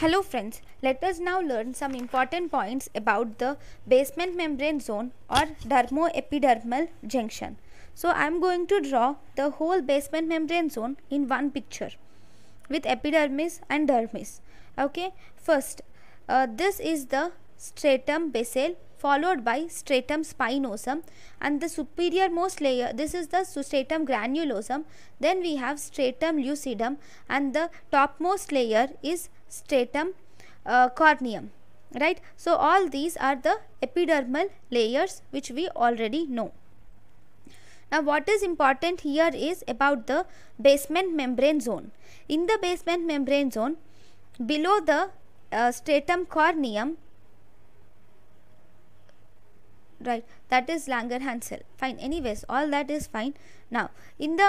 Hello friends, let us now learn some important points about the basement membrane zone or dermoepidermal junction. So I am going to draw the whole basement membrane zone in one picture with epidermis and dermis. Okay, first uh, this is the stratum basal followed by stratum spinosum and the superior most layer this is the stratum granulosum then we have stratum lucidum and the topmost layer is stratum uh, corneum right so all these are the epidermal layers which we already know now what is important here is about the basement membrane zone in the basement membrane zone below the uh, stratum corneum right that is langerhans cell fine anyways all that is fine now in the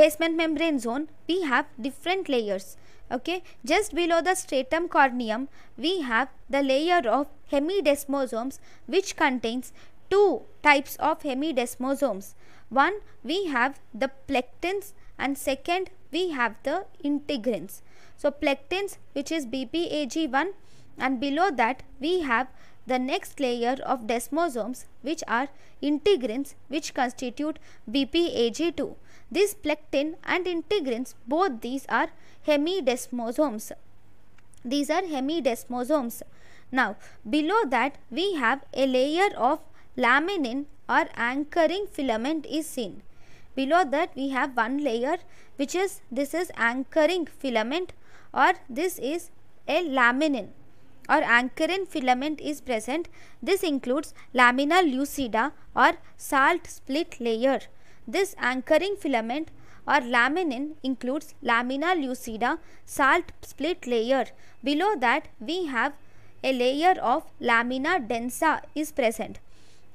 basement membrane zone we have different layers okay just below the stratum corneum we have the layer of hemidesmosomes which contains two types of hemidesmosomes one we have the plectins and second we have the integrins so plectins which is bpag1 and below that we have the next layer of desmosomes which are integrins which constitute BPAG2. This plectin and integrins both these are hemidesmosomes. These are hemidesmosomes. Now below that we have a layer of laminin or anchoring filament is seen. Below that we have one layer which is this is anchoring filament or this is a laminin or anchoring filament is present. This includes lamina lucida or salt split layer. This anchoring filament or laminin includes lamina lucida salt split layer. Below that we have a layer of lamina densa is present.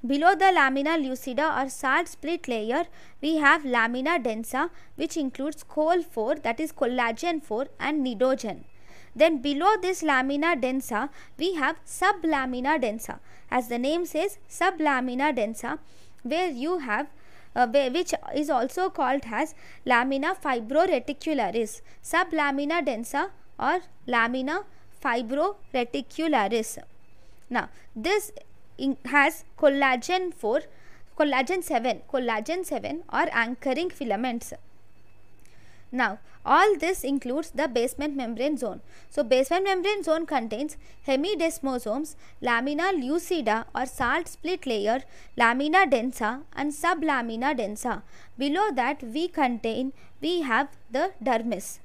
Below the lamina lucida or salt split layer, we have lamina densa which includes coal 4 that is collagen 4 and nidogen. Then below this lamina densa, we have sublamina densa. As the name says, sublamina densa, where you have uh, which is also called as lamina fibroreticularis, sublamina densa or lamina fibroreticularis. Now, this has collagen 4, collagen 7, collagen 7 or anchoring filaments. Now, all this includes the basement membrane zone. So, basement membrane zone contains hemidesmosomes, lamina lucida or salt split layer, lamina densa and sublamina densa. Below that we contain, we have the dermis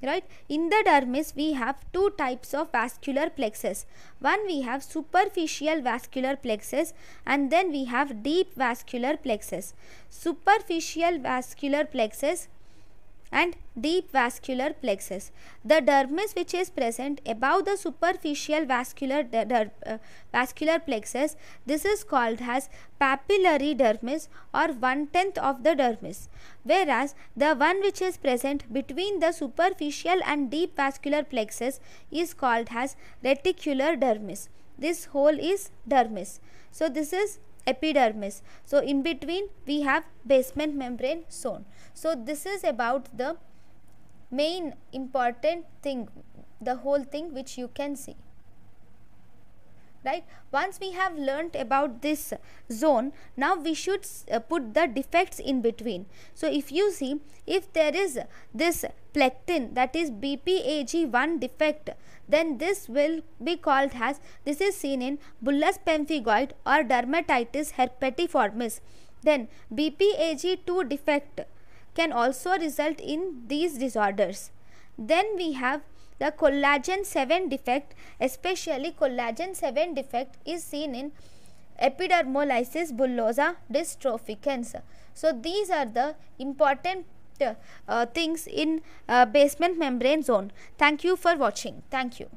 right in the dermis we have two types of vascular plexus one we have superficial vascular plexus and then we have deep vascular plexus superficial vascular plexus and deep vascular plexus. The dermis which is present above the superficial vascular, uh, vascular plexus, this is called as papillary dermis or one-tenth of the dermis. Whereas the one which is present between the superficial and deep vascular plexus is called as reticular dermis. This whole is dermis. So this is epidermis so in between we have basement membrane zone so this is about the main important thing the whole thing which you can see right once we have learnt about this zone now we should uh, put the defects in between so if you see if there is this plectin that is BPAG1 defect then this will be called as this is seen in bullous pemphigoid or dermatitis herpetiformis then BPAG2 defect can also result in these disorders then we have the collagen 7 defect especially collagen 7 defect is seen in epidermolysis bullosa dystrophic cancer. So these are the important uh, things in uh, basement membrane zone. Thank you for watching. Thank you.